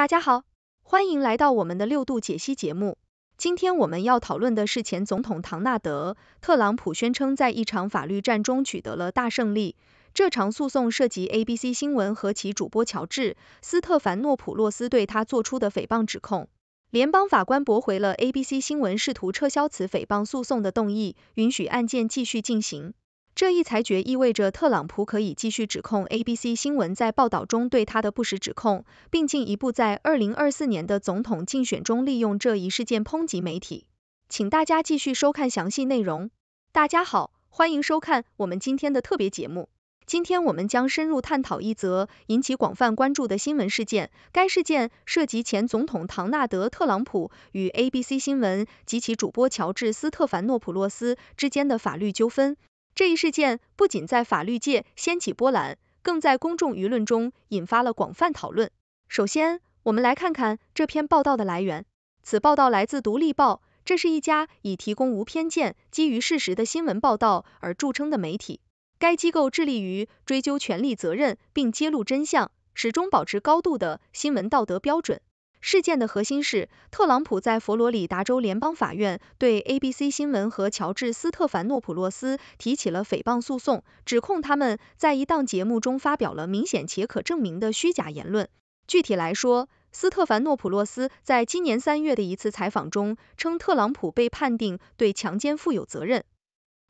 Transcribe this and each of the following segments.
大家好，欢迎来到我们的六度解析节目。今天我们要讨论的是前总统唐纳德·特朗普宣称在一场法律战中取得了大胜利。这场诉讼涉及 ABC 新闻和其主播乔治·斯特凡诺普洛斯对他做出的诽谤指控。联邦法官驳回了 ABC 新闻试图撤销此诽谤诉讼的动议，允许案件继续进行。这一裁决意味着特朗普可以继续指控 ABC 新闻在报道中对他的不实指控，并进一步在二零二四年的总统竞选中利用这一事件抨击媒体。请大家继续收看详细内容。大家好，欢迎收看我们今天的特别节目。今天我们将深入探讨一则引起广泛关注的新闻事件。该事件涉及前总统唐纳德·特朗普与 ABC 新闻及其主播乔治·斯特凡诺普洛斯之间的法律纠纷。这一事件不仅在法律界掀起波澜，更在公众舆论中引发了广泛讨论。首先，我们来看看这篇报道的来源。此报道来自《独立报》，这是一家以提供无偏见、基于事实的新闻报道而著称的媒体。该机构致力于追究权力责任并揭露真相，始终保持高度的新闻道德标准。事件的核心是，特朗普在佛罗里达州联邦法院对 ABC 新闻和乔治·斯特凡诺普洛斯提起了诽谤诉讼，指控他们在一档节目中发表了明显且可证明的虚假言论。具体来说，斯特凡诺普洛斯在今年三月的一次采访中称，特朗普被判定对强奸负有责任。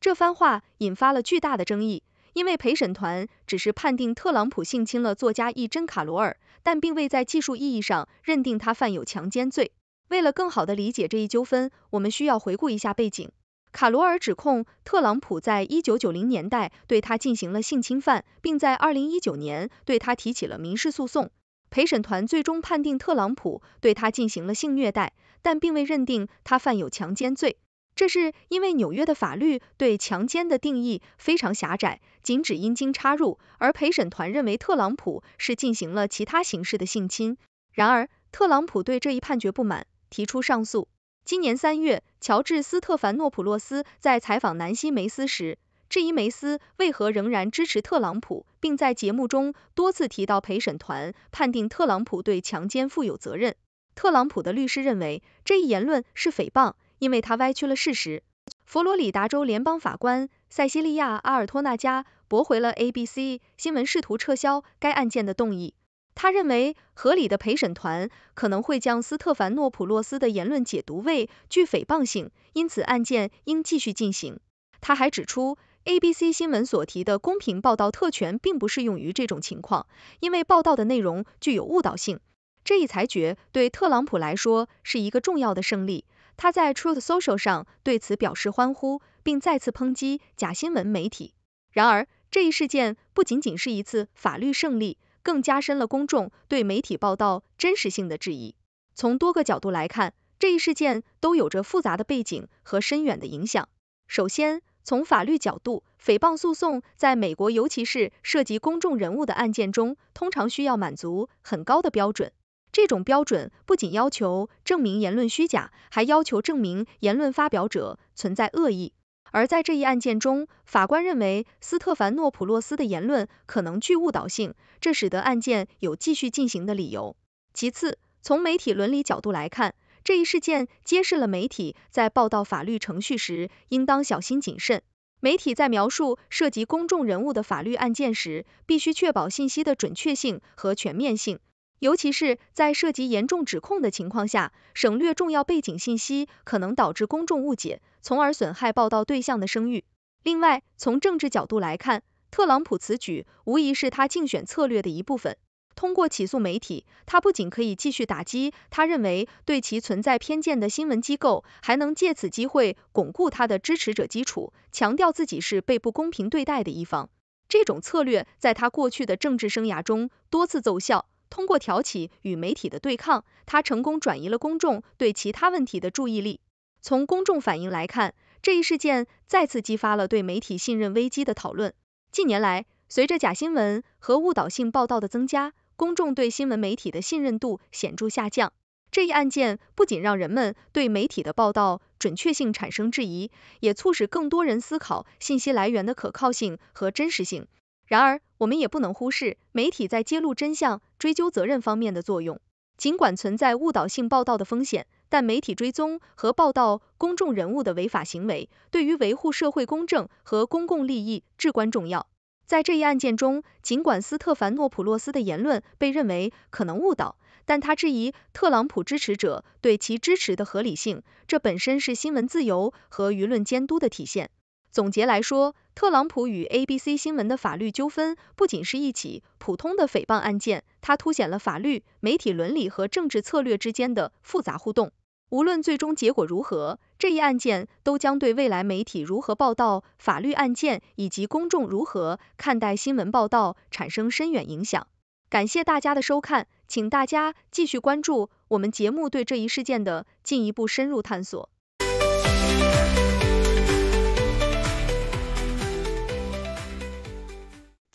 这番话引发了巨大的争议，因为陪审团只是判定特朗普性侵了作家伊真·卡罗尔。但并未在技术意义上认定他犯有强奸罪。为了更好的理解这一纠纷，我们需要回顾一下背景。卡罗尔指控特朗普在一九九零年代对他进行了性侵犯，并在二零一九年对他提起了民事诉讼。陪审团最终判定特朗普对他进行了性虐待，但并未认定他犯有强奸罪。这是因为纽约的法律对强奸的定义非常狭窄，仅指阴茎插入，而陪审团认为特朗普是进行了其他形式的性侵。然而，特朗普对这一判决不满，提出上诉。今年三月，乔治·斯特凡诺普洛斯在采访南希·梅斯时，质疑梅斯为何仍然支持特朗普，并在节目中多次提到陪审团判定特朗普对强奸负有责任。特朗普的律师认为这一言论是诽谤。因为他歪曲了事实，佛罗里达州联邦法官塞西利亚·阿尔托纳加驳回了 ABC 新闻试图撤销该案件的动议。他认为，合理的陪审团可能会将斯特凡诺普洛斯的言论解读为具诽谤性，因此案件应继续进行。他还指出，ABC 新闻所提的公平报道特权并不适用于这种情况，因为报道的内容具有误导性。这一裁决对特朗普来说是一个重要的胜利，他在 Truth Social 上对此表示欢呼，并再次抨击假新闻媒体。然而，这一事件不仅仅是一次法律胜利，更加深了公众对媒体报道真实性的质疑。从多个角度来看，这一事件都有着复杂的背景和深远的影响。首先，从法律角度，诽谤诉讼在美国，尤其是涉及公众人物的案件中，通常需要满足很高的标准。这种标准不仅要求证明言论虚假，还要求证明言论发表者存在恶意。而在这一案件中，法官认为斯特凡诺普洛斯的言论可能具误导性，这使得案件有继续进行的理由。其次，从媒体伦理角度来看，这一事件揭示了媒体在报道法律程序时应当小心谨慎。媒体在描述涉及公众人物的法律案件时，必须确保信息的准确性和全面性。尤其是在涉及严重指控的情况下，省略重要背景信息可能导致公众误解，从而损害报道对象的声誉。另外，从政治角度来看，特朗普此举无疑是他竞选策略的一部分。通过起诉媒体，他不仅可以继续打击他认为对其存在偏见的新闻机构，还能借此机会巩固他的支持者基础，强调自己是被不公平对待的一方。这种策略在他过去的政治生涯中多次奏效。通过挑起与媒体的对抗，他成功转移了公众对其他问题的注意力。从公众反应来看，这一事件再次激发了对媒体信任危机的讨论。近年来，随着假新闻和误导性报道的增加，公众对新闻媒体的信任度显著下降。这一案件不仅让人们对媒体的报道准确性产生质疑，也促使更多人思考信息来源的可靠性和真实性。然而，我们也不能忽视媒体在揭露真相、追究责任方面的作用。尽管存在误导性报道的风险，但媒体追踪和报道公众人物的违法行为，对于维护社会公正和公共利益至关重要。在这一案件中，尽管斯特凡诺普洛斯的言论被认为可能误导，但他质疑特朗普支持者对其支持的合理性，这本身是新闻自由和舆论监督的体现。总结来说，特朗普与 ABC 新闻的法律纠纷不仅是一起普通的诽谤案件，它凸显了法律、媒体伦理和政治策略之间的复杂互动。无论最终结果如何，这一案件都将对未来媒体如何报道法律案件以及公众如何看待新闻报道产生深远影响。感谢大家的收看，请大家继续关注我们节目对这一事件的进一步深入探索。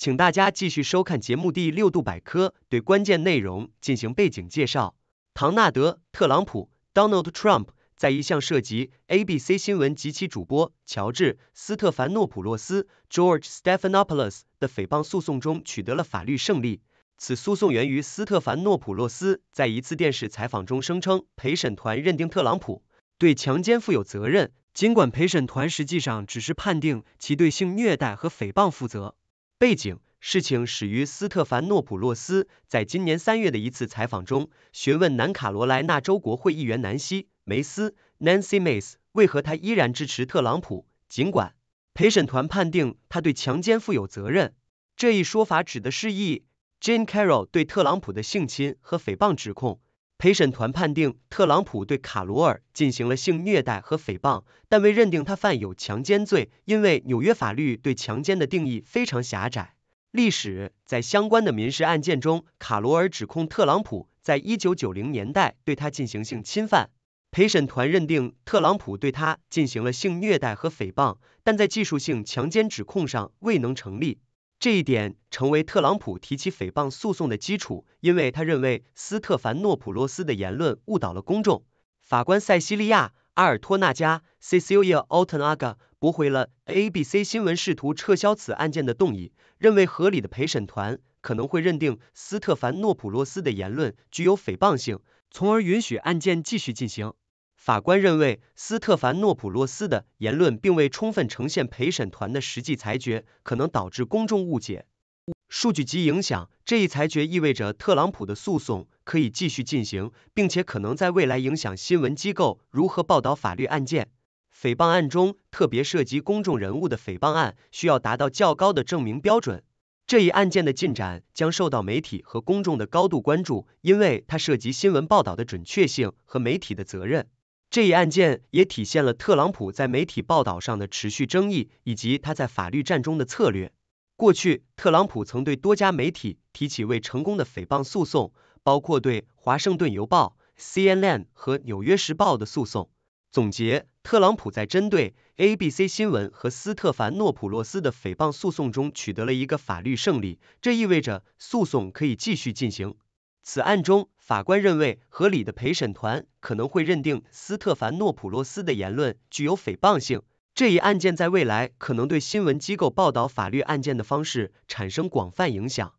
请大家继续收看节目《第六度百科》，对关键内容进行背景介绍。唐纳德·特朗普 （Donald Trump） 在一项涉及 ABC 新闻及其主播乔治·斯特凡诺普洛斯 （George Stephanopoulos） 的诽谤诉讼中取得了法律胜利。此诉讼源于斯特凡诺普洛斯在一次电视采访中声称陪审团认定特朗普对强奸负有责任，尽管陪审团实际上只是判定其对性虐待和诽谤负责。背景：事情始于斯特凡诺普洛斯在今年三月的一次采访中，询问南卡罗来纳州国会议员南希·梅斯 （Nancy Mace） 为何她依然支持特朗普，尽管陪审团判定她对强奸负有责任。这一说法指的是意 Jane Carroll 对特朗普的性侵和诽谤指控。陪审团判定特朗普对卡罗尔进行了性虐待和诽谤，但未认定他犯有强奸罪，因为纽约法律对强奸的定义非常狭窄。历史在相关的民事案件中，卡罗尔指控特朗普在一九九零年代对他进行性侵犯。陪审团认定特朗普对他进行了性虐待和诽谤，但在技术性强奸指控上未能成立。这一点成为特朗普提起诽谤诉讼的基础，因为他认为斯特凡诺普洛斯的言论误导了公众。法官塞西利亚·阿尔托纳加 （Cecilia Altonaga） 驳回了 ABC 新闻试图撤销此案件的动议，认为合理的陪审团可能会认定斯特凡诺普洛斯的言论具有诽谤性，从而允许案件继续进行。法官认为，斯特凡诺普洛斯的言论并未充分呈现陪审团的实际裁决，可能导致公众误解、数据及影响。这一裁决意味着特朗普的诉讼可以继续进行，并且可能在未来影响新闻机构如何报道法律案件。诽谤案中，特别涉及公众人物的诽谤案，需要达到较高的证明标准。这一案件的进展将受到媒体和公众的高度关注，因为它涉及新闻报道的准确性和媒体的责任。这一案件也体现了特朗普在媒体报道上的持续争议，以及他在法律战中的策略。过去，特朗普曾对多家媒体提起未成功的诽谤诉讼，包括对《华盛顿邮报》、CNN 和《纽约时报》的诉讼。总结，特朗普在针对 ABC 新闻和斯特凡诺普洛斯的诽谤诉讼中取得了一个法律胜利，这意味着诉讼可以继续进行。此案中，法官认为，合理的陪审团可能会认定斯特凡诺普洛斯的言论具有诽谤性。这一案件在未来可能对新闻机构报道法律案件的方式产生广泛影响。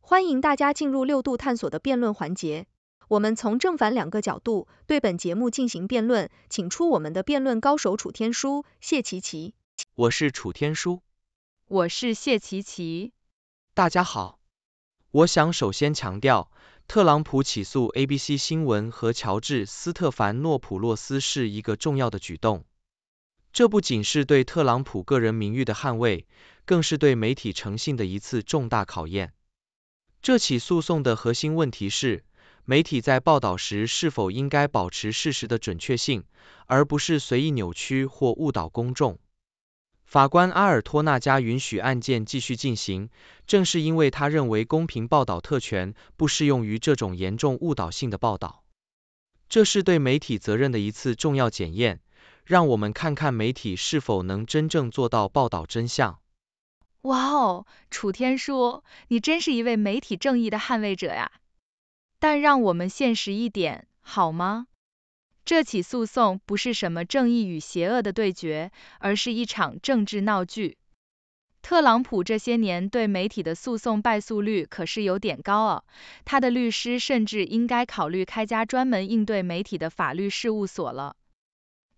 欢迎大家进入六度探索的辩论环节，我们从正反两个角度对本节目进行辩论，请出我们的辩论高手楚天舒、谢琪琪。我是楚天舒，我是谢琪琪，大家好，我想首先强调，特朗普起诉 ABC 新闻和乔治·斯特凡诺普洛斯是一个重要的举动。这不仅是对特朗普个人名誉的捍卫，更是对媒体诚信的一次重大考验。这起诉讼的核心问题是，媒体在报道时是否应该保持事实的准确性，而不是随意扭曲或误导公众。法官阿尔托纳加允许案件继续进行，正是因为他认为公平报道特权不适用于这种严重误导性的报道。这是对媒体责任的一次重要检验，让我们看看媒体是否能真正做到报道真相。哇哦，楚天舒，你真是一位媒体正义的捍卫者呀！但让我们现实一点，好吗？这起诉讼不是什么正义与邪恶的对决，而是一场政治闹剧。特朗普这些年对媒体的诉讼败诉率可是有点高哦，他的律师甚至应该考虑开家专门应对媒体的法律事务所了。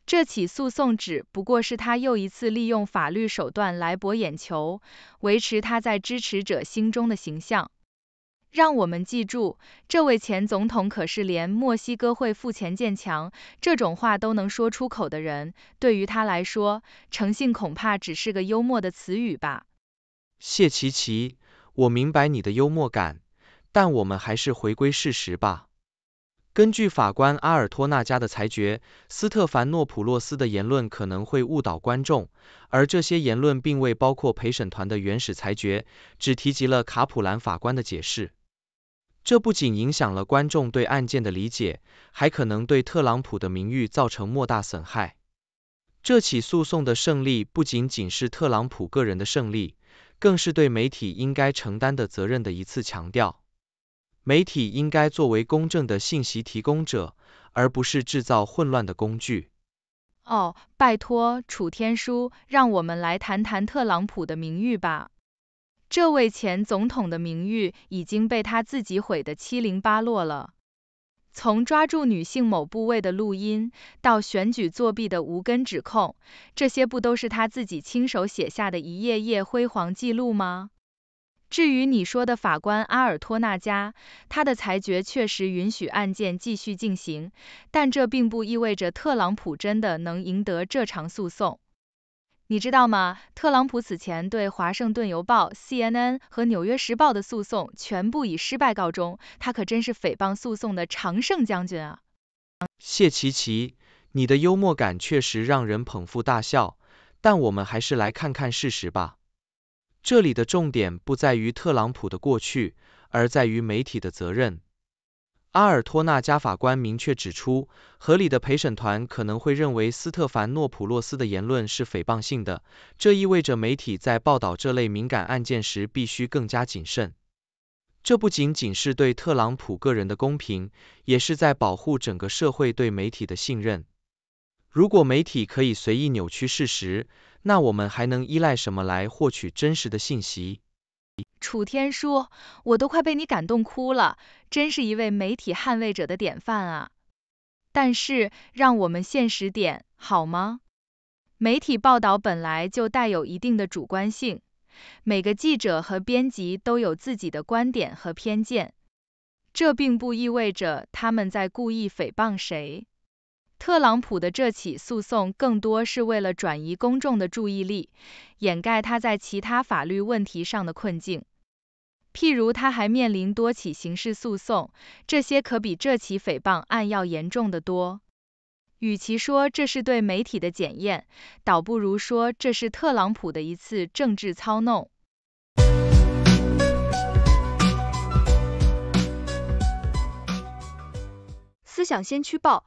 这起诉讼只不过是他又一次利用法律手段来博眼球，维持他在支持者心中的形象。让我们记住，这位前总统可是连“墨西哥会付钱建墙”这种话都能说出口的人。对于他来说，诚信恐怕只是个幽默的词语吧。谢奇奇，我明白你的幽默感，但我们还是回归事实吧。根据法官阿尔托纳加的裁决，斯特凡诺普洛斯的言论可能会误导观众，而这些言论并未包括陪审团的原始裁决，只提及了卡普兰法官的解释。这不仅影响了观众对案件的理解，还可能对特朗普的名誉造成莫大损害。这起诉讼的胜利不仅仅是特朗普个人的胜利，更是对媒体应该承担的责任的一次强调。媒体应该作为公正的信息提供者，而不是制造混乱的工具。哦，拜托，楚天舒，让我们来谈谈特朗普的名誉吧。这位前总统的名誉已经被他自己毁得七零八落了。从抓住女性某部位的录音，到选举作弊的无根指控，这些不都是他自己亲手写下的一页页辉煌记录吗？至于你说的法官阿尔托纳加，他的裁决确实允许案件继续进行，但这并不意味着特朗普真的能赢得这场诉讼。你知道吗？特朗普此前对《华盛顿邮报》、CNN 和《纽约时报》的诉讼全部以失败告终，他可真是诽谤诉讼的常胜将军啊！谢奇奇，你的幽默感确实让人捧腹大笑，但我们还是来看看事实吧。这里的重点不在于特朗普的过去，而在于媒体的责任。阿尔托纳加法官明确指出，合理的陪审团可能会认为斯特凡诺普洛斯的言论是诽谤性的。这意味着媒体在报道这类敏感案件时必须更加谨慎。这不仅仅是对特朗普个人的公平，也是在保护整个社会对媒体的信任。如果媒体可以随意扭曲事实，那我们还能依赖什么来获取真实的信息？楚天舒，我都快被你感动哭了，真是一位媒体捍卫者的典范啊！但是，让我们现实点，好吗？媒体报道本来就带有一定的主观性，每个记者和编辑都有自己的观点和偏见，这并不意味着他们在故意诽谤谁。特朗普的这起诉讼更多是为了转移公众的注意力，掩盖他在其他法律问题上的困境。譬如，他还面临多起刑事诉讼，这些可比这起诽谤案要严重的多。与其说这是对媒体的检验，倒不如说这是特朗普的一次政治操弄。思想先驱报。